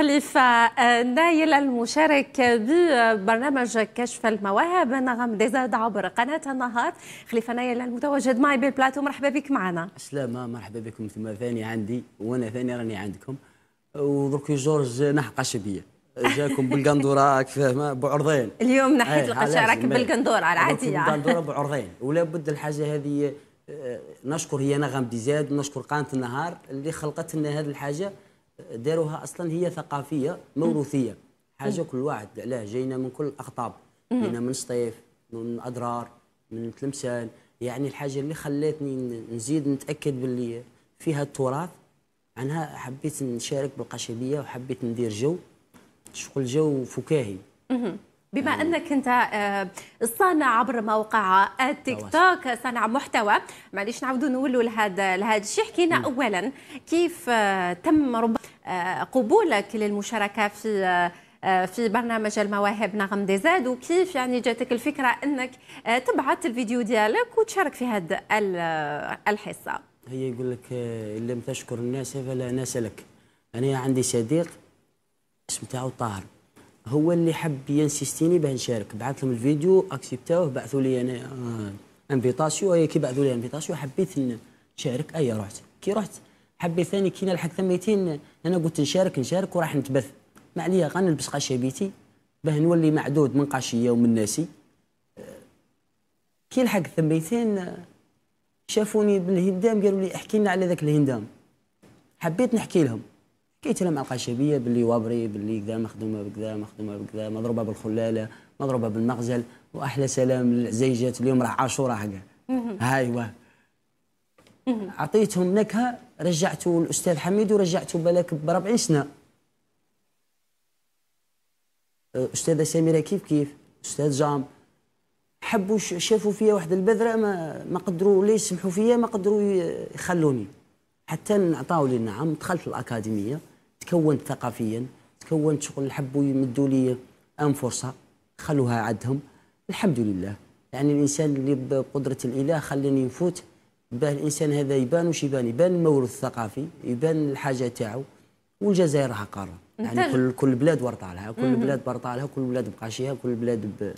خليفة آه، نايل المشارك ببرنامج آه، كشف المواهب نغم ديزاد عبر قناة النهار خليفة نايل المتواجد معي بالبلاتو مرحبا بك معنا سلامة مرحبا بكم ثم ثاني عندي وأنا ثاني راني عندكم ودرك جورج نحق شبية جاكم بالقندوره كفاهمة فاهمه بعرضين اليوم نحيت آه، القشارك بالقندوره العاديه بالقندوره بعرضين ولا بد الحاجه هذه نشكر هي نغم ديزاد ونشكر قناه النهار اللي خلقت لنا هذه الحاجه داروها اصلا هي ثقافيه موروثيه حاجه كل واحد علاه جاينا من كل الاقطاب جاينا من سطيف من اضرار من تلمسان يعني الحاجه اللي خلاتني نزيد نتاكد باللي فيها التراث عنها حبيت نشارك بالقشبيه وحبيت ندير جو شغل جو فكاهي بما انك انت آه، صانع عبر موقع التيك توك صانع محتوى معليش نعاودوا نولوا لهذا لهذا الشيء حكينا اولا كيف آه، تم رب آه، قبولك للمشاركه في في برنامج المواهب نغم دي زاد وكيف يعني جاتك الفكره انك تبعث الفيديو ديالك وتشارك في هذا الحصه هي يقول لك ان لم تشكر الناس فلا ناس لك انا عندي صديق اسمه تاعو طاهر هو اللي حب ينسيستيني باه نشارك بعث لهم الفيديو اكسبتوه بعثوا لي انا انفيتاسيون آه، كي بعثوا لي انفيتاسيون حبيت نشارك اي رحت كي رحت حبيت ثاني كي نلحق ثميتين انا قلت نشارك نشارك وراح نتبث ما عليا غنلبس قشابيتي باه نولي معدود من قاشيه ومن ناسي كي لحق ثميتين شافوني بالهندام قالوا لي احكي لنا على ذاك الهندام حبيت نحكي لهم كيتلام على القشبيه باللي وابري باللي كذا مخدومه بكذا مخدومه بكذا مضروبه بالخلاله مضروبه بالمغزل واحلى سلام للعزيجات اليوم راه عاشوراء هاي وا عطيتهم نكهه رجعته الاستاذ حميد ورجعته بالك ب 40 سنه أه، استاذه سميره كيف كيف استاذ جام حبوا شافوا فيا واحد البذره ما ما قدروا لي يسمحوا فيا ما قدروا يخلوني حتى نعطاو لي النعم دخلت الاكاديميه تكونت ثقافيا تكونت شغل حبوا يمدوا لي ان فرصه خلوها عندهم الحمد لله يعني الانسان اللي بقدره الاله خلاني نفوت باه الانسان هذا يبان وش يبان يبان الموروث الثقافي يبان الحاجه تاعو والجزائر راها قاره يعني كل كل بلاد ورطالها كل بلاد برطالها كل بلاد بقاشيها كل بلاد ب...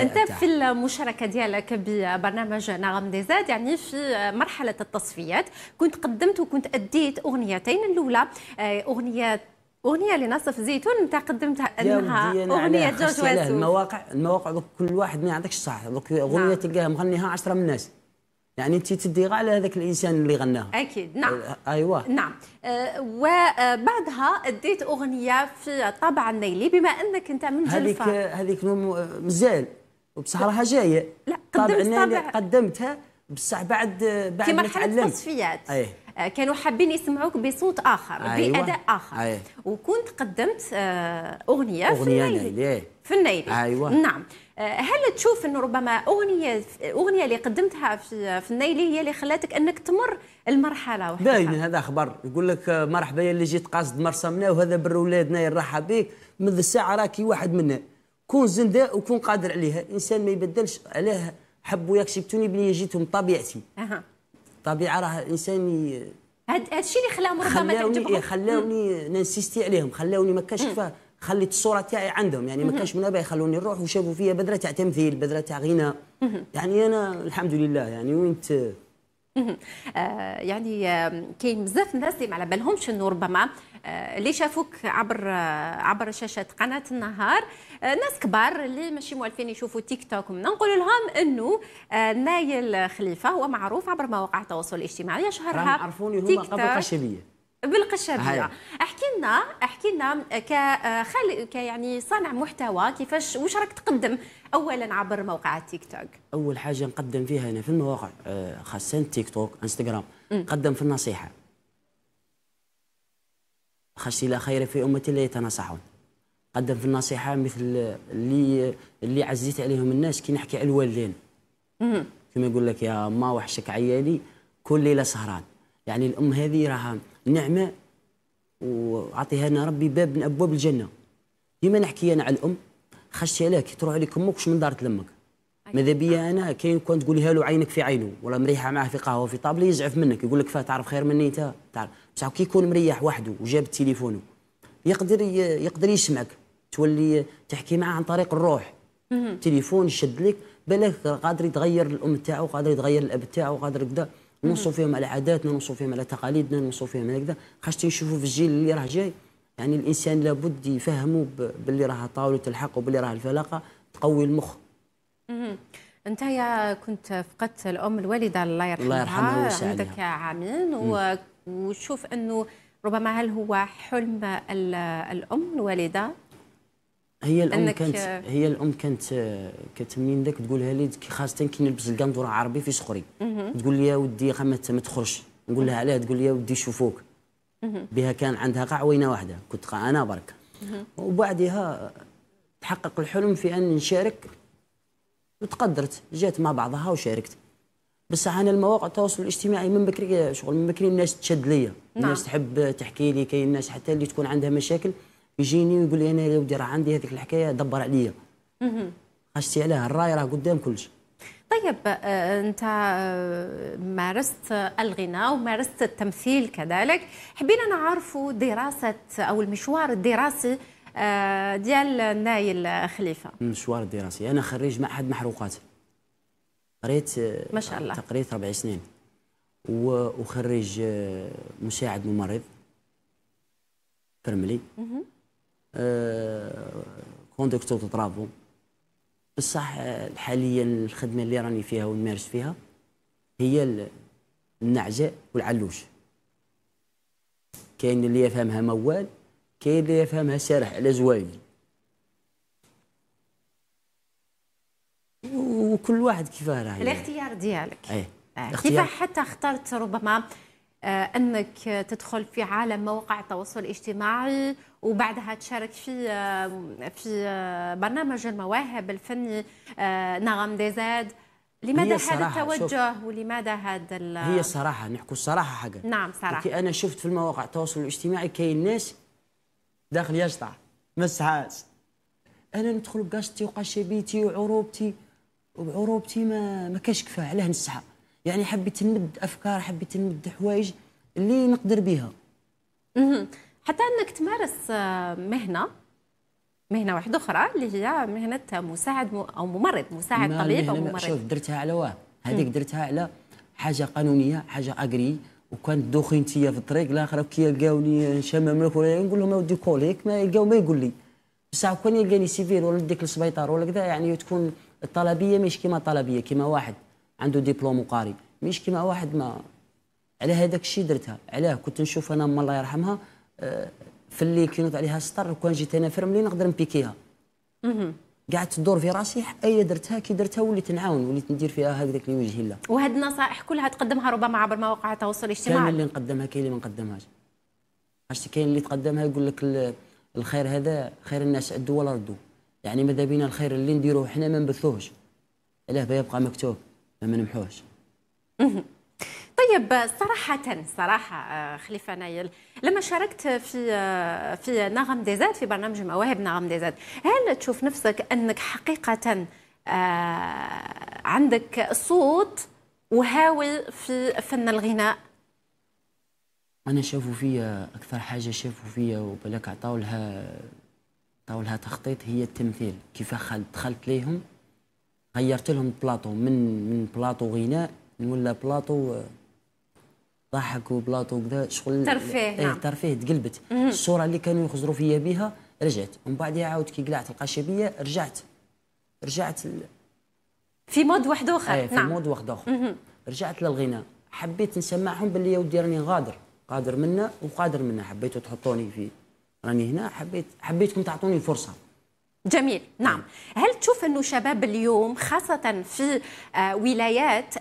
انت في المشاركه ديالك ببرنامج نغم دي زاد يعني في مرحله التصفيات كنت قدمت وكنت اديت اغنيتين الاولى آه، اغنيه اغنيه لنصف زيتون انت قدمتها انها اغنيه جوج واسو المواقع المواقع كل واحد ما يعطيكش صح اغنيه نعم. تلقاها مغنيها 10 من الناس يعني انت تدي غا على هذاك الانسان اللي غناها اكيد نعم آه، ايوا نعم آه وبعدها آه، اديت اغنيه في طابع النيلي بما انك انت من جلفه هذيك هذيك مازال آه، وبصح راها جايه لا قدمت طابع النيلي قدمتها بصح بعد بعد في مرحله التصفيات ايه آه، كانوا حابين يسمعوك بصوت اخر أيوة. باداء اخر أيوة. وكنت قدمت اغنيه, أغنية في النيلي في النيلي أيوة. نعم آه، هل تشوف انه ربما اغنيه اغنيه اللي قدمتها في النيلي هي اللي خلاتك انك تمر المرحله وحدها باين هذا خبر يقول لك آه، مرحبا يا اللي جيت قاصد مرسى منا وهذا بر ولادنا يرحب بك من الساعه راكي واحد منا كون زنداء وكون قادر عليها الانسان ما يبدلش علاه حبوا يكشفتوني بلي جيتهم طبيعتي أه. الطبيعه راه الانسان هاد الشيء اللي خلاهم ربما خلاوني إيه، خلاوني ننسيستي عليهم خلاوني ما كاش كفاه خليت الصوره تاعي عندهم يعني ما كانش من ابي يخلوني نروح وشافوا فيا بذره تاع تمثيل بذره تاع غناء يعني انا الحمد لله يعني وين آه، يعني كاين بزاف الناس اللي ما على بالهمش انه ربما آه، اللي شافوك عبر آه، عبر شاشه قناه النهار ناس كبار اللي ماشي موالفين يشوفوا تيك توك نقول لهم انه نايل خليفه هو معروف عبر مواقع التواصل الاجتماعي شهرها عرفوني هما قبل قشبيه بالقشبيه احكي لنا احكي لنا ك كيعني صانع محتوى كيفاش واش راك تقدم اولا عبر موقع التيك توك اول حاجه نقدم فيها انا في المواقع آه، خاصه تيك توك انستغرام نقدم في النصيحه خش لا خير في امتي لا يتناصحون قدم في النصيحه مثل اللي اللي عزيت عليهم الناس كي نحكي على الوالدين كما يقول لك يا ما وحشك عيالي كل ليله سهران يعني الام هذه راها نعمه وعطيها لنا ربي باب من ابواب الجنه ديما نحكي انا على الام خشتي عليك تروح عليك امك واش من دارت تلمك ماذا بيا انا كاين كون تقوليها له عينك في عينه ولا مريحه معاه في قهوه في طابله يزعف منك يقول لك فاه تعرف خير مني انت تعرف بصح كي يكون مريح وحده وجاب تليفونه يقدر يقدر يسمعك تولي تحكي معاه عن طريق الروح تليفون شد لك بالك قادر يتغير الام تاعو قادر يتغير الاب تاعو قادر كذا نوصوا فيهم على عاداتنا نوصوا فيهم على تقاليدنا نوصوا فيهم على كذا خاش تنشوفوا في الجيل اللي راه جاي يعني الانسان لابد يفهمه باللي راها طاوله الحق وباللي راها الفلاقه تقوي المخ انت يا كنت فقدت الام الوالده الله يرحمها الله يرحمها ويسعدها عندك عامين وشوف انه ربما هل هو حلم الام الوالده هي الام كانت هي الام كانت كتمنين ذاك تقولها لي خاصه كي نلبس القندوره عربي في صخري تقول لي يا ودي ما تخرجش نقول لها علاه تقول لي يا ودي شوفوك بها كان عندها قعوينة واحدة كنت أنا بركة وبعدها تحقق الحلم في أن نشارك وتقدرت جات مع بعضها وشاركت بصح انا المواقع التواصل الاجتماعي من بكري شغل من بكري الناس تشد ليا نعم. الناس تحب تحكي لي كاين الناس حتى اللي تكون عندها مشاكل يجيني ويقول لي انا يا ودي راه عندي هذيك الحكايه دبر عليا خشتي عليها الراي راه قدام كلش طيب آه، انت آه، مارست الغناء ومارست التمثيل كذلك حبينا نعرفوا دراسه او المشوار الدراسي آه، ديال نايل خليفه المشوار الدراسي انا خريج معهد محروقات قريت ما شاء الله تقريت ربع سنين وخريج مساعد ممرض كرملي كوندكتور ترافو بصح حاليا الخدمه اللي راني فيها ونمارس فيها هي النعجه والعلوش كاين اللي يفهمها موال كاين اللي يفهمها سارح على زوايل وكل واحد كيفاه راه يعني. الاختيار ديالك ايه آه، كيف حتى اخترت ربما آه، انك تدخل في عالم مواقع التواصل الاجتماعي وبعدها تشارك في آه، في آه، برنامج المواهب الفني آه، نغم ديزاد لماذا هذا التوجه ولماذا هذا ال... هي الصراحه نحكوا الصراحه حاجه نعم صراحه كي انا شفت في المواقع التواصل الاجتماعي كاين ناس داخل يشطع ما سعاش انا ندخل بقشتي وقشبيتي وعروبتي وعروبتي ما ما كاش كفايه علاه نسعى يعني حبيت نمد افكار حبيت نمد حوايج اللي نقدر بها حتى انك تمارس آه، مهنه مهنه واحده اخرى اللي هي مهنه مساعد او ممرض مساعد نعم، طبيب او ممرض شوف درتها على واه هذيك درتها على حاجه قانونيه حاجه اجري وكان دوخي انتيا في الطريق الاخر كي يلقاوني شمام ولا نقول لهم اودي كوليك ما يلقاو ما يقول لي بصح كون يلقاني سيفير ولا ديك السبيطار ولا كذا يعني تكون الطلبيه مش كيما طلبيه كيما واحد عنده ديبلوم وقاري مش كيما واحد ما على هذاك الشيء درتها علاه كنت نشوف انا ام الله يرحمها في اللي كينوض عليها السطر وكان جيت انا فرملي نقدر نبيكيها قعدت تدور في راسي اي درتها كي درتها وليت نعاون وليت ندير فيها هكذاك اللي وجهي الله وهاد النصائح كلها تقدمها ربما عبر مواقع التواصل الاجتماعي كاين اللي نقدمها كاين اللي ما نقدمهاش عرفتي كاين اللي تقدمها يقول لك الخير هذا خير الناس عدوا ولا ردوا يعني ماذا بينا الخير اللي نديروه حنا ما نبثوهش علاه يبقى مكتوب ما نمحوهش طيب صراحة صراحة آه، خليفة نايل لما شاركت في آه، في نغم ديزاد في برنامج مواهب نغم ديزاد هل تشوف نفسك أنك حقيقة آه، عندك صوت وهاوي في فن الغناء أنا شافوا فيا أكثر حاجة شافوا فيا وبالك عطاولها عطاولها تخطيط هي التمثيل كيف دخلت ليهم غيرت لهم بلاطو من من بلاطو غناء ولا بلاطو ضحك وبلاطو وكذا شغل ترفيه ايه نعم. ترفيه تقلبت الصوره اللي كانوا يخزروا فيا بها رجعت ومن بعدها عاود كي قلعت القشبيه رجعت رجعت ال... في مود واحد اخر ايه في نعم. مود واحد اخر رجعت للغناء حبيت نسمعهم باللي يا ودي راني غادر قادر منا وقادر منا حبيتوا تحطوني في راني هنا حبيت حبيتكم تعطوني فرصه جميل نعم إيه. هل تشوف انه شباب اليوم خاصه في آه، ولايات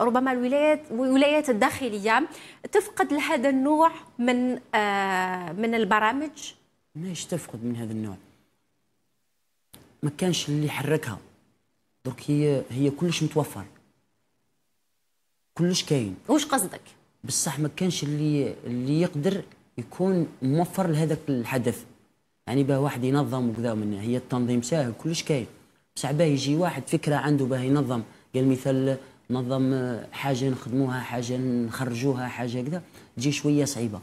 ربما الولايات الولايات الداخليه تفقد هذا النوع من آه، من البرامج ماش تفقد من هذا النوع ما كانش اللي حركها درك هي هي كلش متوفر كلش كاين واش قصدك بصح ما كانش اللي اللي يقدر يكون موفر لهذاك الحدث يعني باه واحد ينظم وكذا من هي التنظيم ساهل كلش كاين بصح باه يجي واحد فكره عنده باه ينظم قال مثال نظم آه، حاجه نخدموها حاجه نخرجوها حاجه كذا تجي شويه صعيبه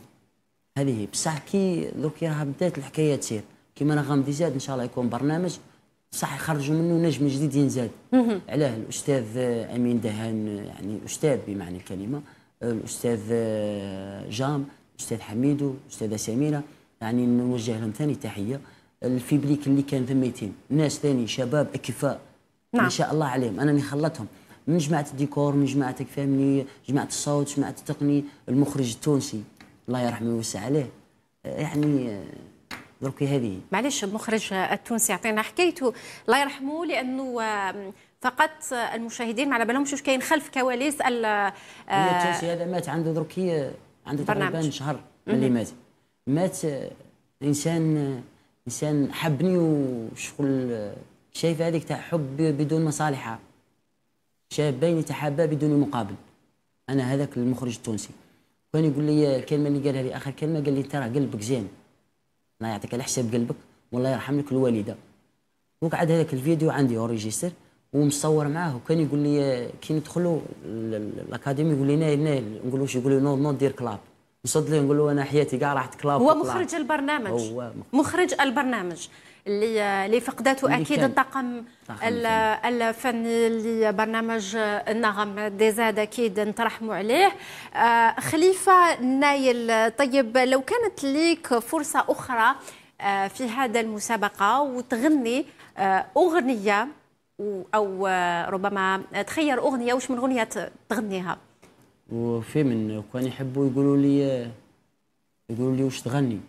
هذه هي بصح كي درك راها بدات الحكايه تسير كيما انا غامضي زاد ان شاء الله يكون برنامج بصح يخرجوا منه نجم جديد ينزاد علاه الاستاذ آه، امين دهان آه، يعني استاذ بمعنى الكلمه الاستاذ جام الاستاذ حميدو الاستاذه سميره يعني نوجه لهم ثاني تحيه الفيبليك اللي كان ثميتين ناس ثاني شباب اكفاء نعم. ان شاء الله عليهم انا نخلطهم من جماعه الديكور من جماعتك فهمني جماعه الصوت جماعه التقني المخرج التونسي الله يرحمه ويوسع عليه آه، يعني آه، دركي هذه معلش المخرج التونسي يعطينا حكايته الله يرحمه لانه فقط المشاهدين ما على بالهمش واش كاين خلف كواليس ال آه، التونسي هذا مات عنده دركي عنده تقريبا شهر اللي مات مات انسان انسان حبني وشغل شايف هذيك تاع حب بدون مصالحه شابين يتحابا بدون مقابل انا هذاك المخرج التونسي كان يقول لي الكلمه اللي قالها لي اخر كلمه قال لي ترى قلبك زين الله يعطيك على حساب قلبك والله يرحم لك الوالده وقعد هذاك الفيديو عندي اوريجيستر ومصور معاه وكان يقول لي كي ندخلوا الاكاديمي يقول لي ناي ناي نقول واش يقول لي نو نو دير كلاب نصد له نقول له انا حياتي كاع راحت كلاب هو مخرج البرنامج هو مخرج البرنامج اللي فقدته اكيد الطاقم الفني لبرنامج النغم دي زاد اكيد نترحموا عليه آه، خليفه نايل طيب لو كانت ليك فرصه اخرى آه، في هذا المسابقه وتغني آه، اغنيه او ربما تخير اغنيه واش من اغنيه تغنيها وفي من كانوا يحبوا يقولوا لي يقولوا لي واش تغني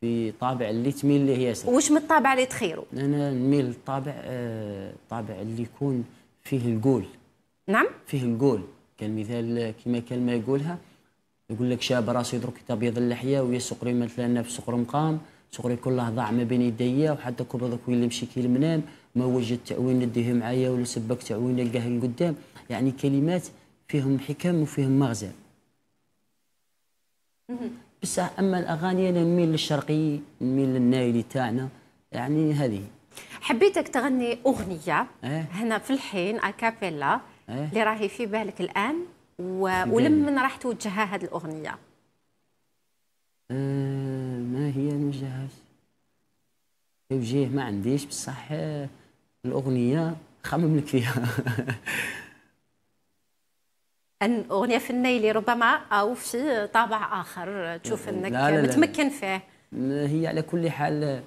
في طابع اللي تميل ليه ياسر واش من الطابع اللي تخيروا انا نميل للطابع الطابع آه، اللي يكون فيه القول نعم فيه القول كان مثال كما كلمه يقولها يقول لك شاب راسي درك تبيض اللحيه ويا سقري مثلا في سقر مقام سقري كله ضاع ما بين يديا وحتى كبر ذاك وين مشي كي المنام ما وجد تعوين نديه معايا ولا سبك تعوين نلقاه لقدام يعني كلمات فيهم حكم وفيهم مغزى بصح اما الاغاني انا نميل للشرقي نميل للنايلي تاعنا يعني هذه حبيتك تغني اغنيه إيه؟ هنا في الحين اكابيلا إيه؟ اللي راهي في بالك الان و... ولمن راح توجهها هذه الاغنيه آه ما هي نوجهها توجيه ما عنديش بصح آه، الاغنيه خمم لك فيها ان اغنيه في النيل ربما او في طابع اخر تشوف انك لا لا متمكن فيه هي على كل حال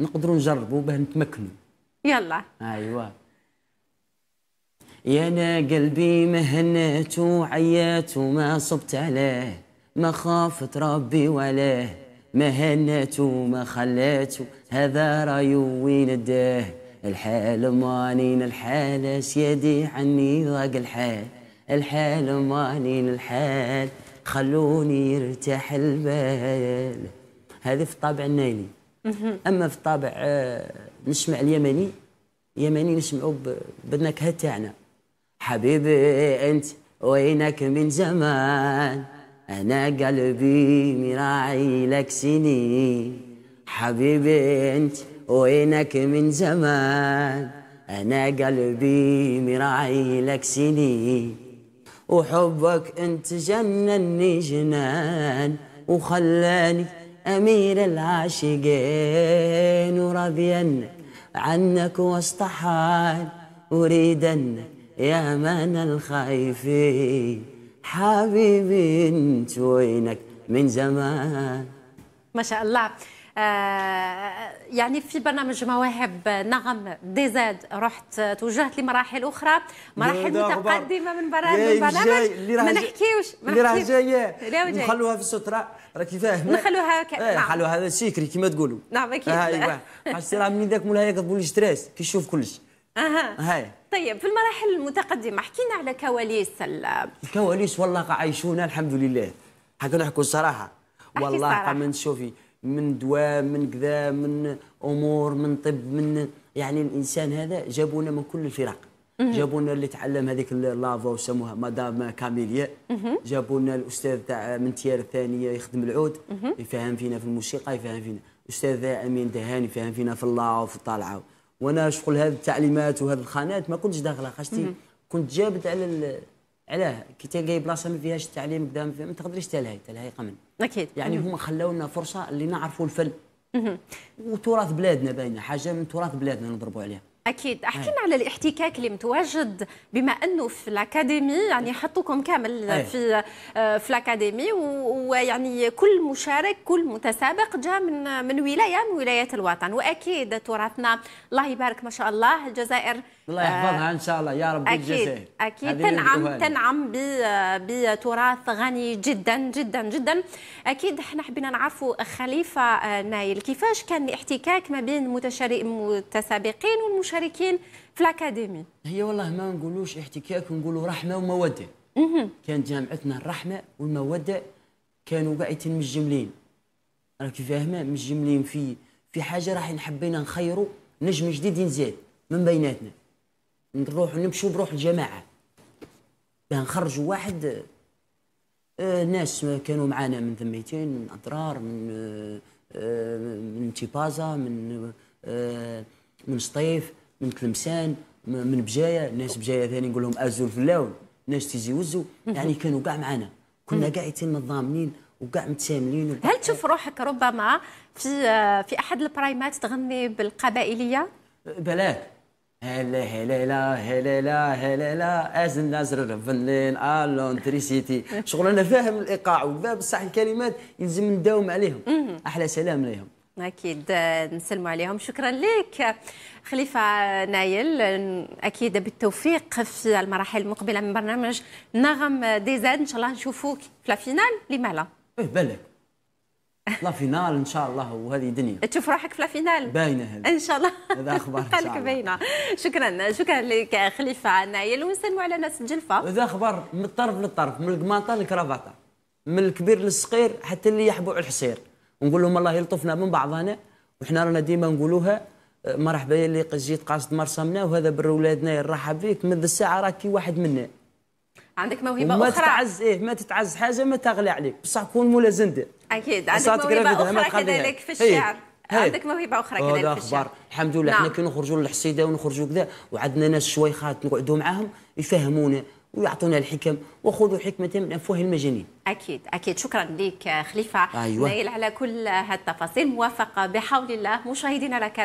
نقدروا نجربوا باه نتمكنوا يلا ايوا يا انا قلبي مهنت وعيات وما صبت عليه ما خافت ربي ولاه ما هنت وما خلات هذا رايو وين اداه الحال مانين الحال سيدي عني ضاق الحال الحال ماني الحال خلوني يرتاح البال هذه في الطابع النايلي اما في الطابع آه، نسمع اليمني يمني نسمعوا بالنكهه تاعنا حبيبي انت وينك من زمان انا قلبي مراعي لك سنين حبيبي انت وينك من زمان انا قلبي مراعي لك سنين وحبك انت جنني جنان وخلاني امير العاشقين ورضيا عنك واستحال اريدا يا من الخايفين حبيبي انت وينك من زمان ما شاء الله آه، يعني في برنامج مواهب نغم دي زاد رحت توجهت لمراحل اخرى مراحل متقدمه من برنامج ما نحكيوش اللي راه جايه نخلوها في الستره راكي فاهمه نخلوها ك... آه نعم هذا سيكري كما تقولوا نعم اكيد ايوا عرفتي راه من ذاك مولاي يكتبوا لي ستريس كيشوف كلش اها هاي طيب في المراحل المتقدمه حكينا على كواليس الكواليس والله عايشونا الحمد لله حكا نحكوا الصراحه والله ما نشوفي من دواء من كذا من امور من طب من يعني الانسان هذا جابونا من كل الفرق جابونا اللي تعلم هذيك اللافا وسموها مدام كاميليا جابونا الاستاذ تاع من تيار الثانيه يخدم العود يفهم فينا في الموسيقى يفهم فينا استاذ امين دهاني يفهم فينا في الله وفي الطالعه وانا شغل هذه التعليمات وهذه الخانات ما كنتش داخله خاصتي كنت جابت على علاه كي تلقاي بلاصه ما فيهاش التعليم كذا ما تقدريش تلهي تلهي قمن اكيد يعني هما خلاونا فرصه اللي نعرفوا الفن وتراث بلادنا باينه حاجه من تراث بلادنا نضربوا عليها اكيد احكي لنا على الاحتكاك اللي متواجد بما انه في الاكاديمي يعني حطوكم كامل أيه. في آه، في الاكاديمي ويعني كل مشارك كل متسابق جاء من من ولايه من ولايات الوطن واكيد تراثنا الله يبارك ما شاء الله الجزائر الله يحفظها ان شاء الله يا رب الجزائر اكيد اكيد تنعم تنعم بتراث غني جدا جدا جدا اكيد احنا حبينا نعرفوا خليفه نايل كيفاش كان الاحتكاك ما بين المتسابقين والمشاركين في الاكاديمي هي والله ما نقولوش احتكاك نقولوا رحمه وموده كانت جامعتنا الرحمه والموده كانوا قاع متجملين راك فاهمه جملين في في حاجه راح حبينا نخيروا نجم جديد ينزاد من بيناتنا نروح نمشوا بروح الجماعه باه نخرجوا واحد آه، ناس كانوا معانا من ذميتين من اضرار من آه، آه، من تيبازا من من سطيف من تلمسان من بجايه ناس بجايه ثاني نقول لهم ازول في اللون ناس تيجي وزو يعني كانوا كاع معانا كنا كاع متضامنين وكاع متساملين هل تشوف روحك ربما في في احد البرايمات تغني بالقبائليه؟ بلاك هلا هلا لا هلا لا هلا لا ازن نازر فنلين الون تريسيتي شغل انا فاهم الايقاع وفاهم بصح الكلمات يلزم نداوم عليهم احلى سلام ليهم اكيد نسلم عليهم شكرا لك خليفه نايل اكيد بالتوفيق في المراحل المقبله من برنامج نغم زاد ان شاء الله نشوفوك في فينال لما لا إيه، بالك لا فينال ان شاء الله وهذه دنيا تشوف روحك في لا فينال باينه هذه ان شاء الله هذا اخبار الله باينه شكرا شكرا لك خليفه نايل ونسلموا على ناس الجلفه هذا اخبار من الطرف للطرف من القماطه للكرافاتة من الكبير للصغير حتى اللي يحبوا على الحصير ونقول لهم الله يلطفنا من بعضنا وحنا رانا ديما نقولوها مرحبا يا اللي جيت قاصد مرسمنا وهذا بر ولادنا يرحب فيك من الساعه راكي واحد منا عندك موهبه اخرى ما تتعز ايه ما تتعز حاجه ما تغلى عليك بصح كون مولا زنده اكيد عندك موهبه اخرى كذلك في الشعر هي. عندك موهبه اخرى كذلك في الشعر الحمد لله نعم. احنا كي نخرجوا للحصيده ونخرجوا كذا وعندنا ناس شويخات نقعدوا معاهم يفهمونا ويعطونا الحكم وخذوا حكمة من أفواه المجانين أكيد أكيد شكرا لك خليفة أيوة. نايل على كل هالتفاصيل موافقة بحول الله مشاهدينا لك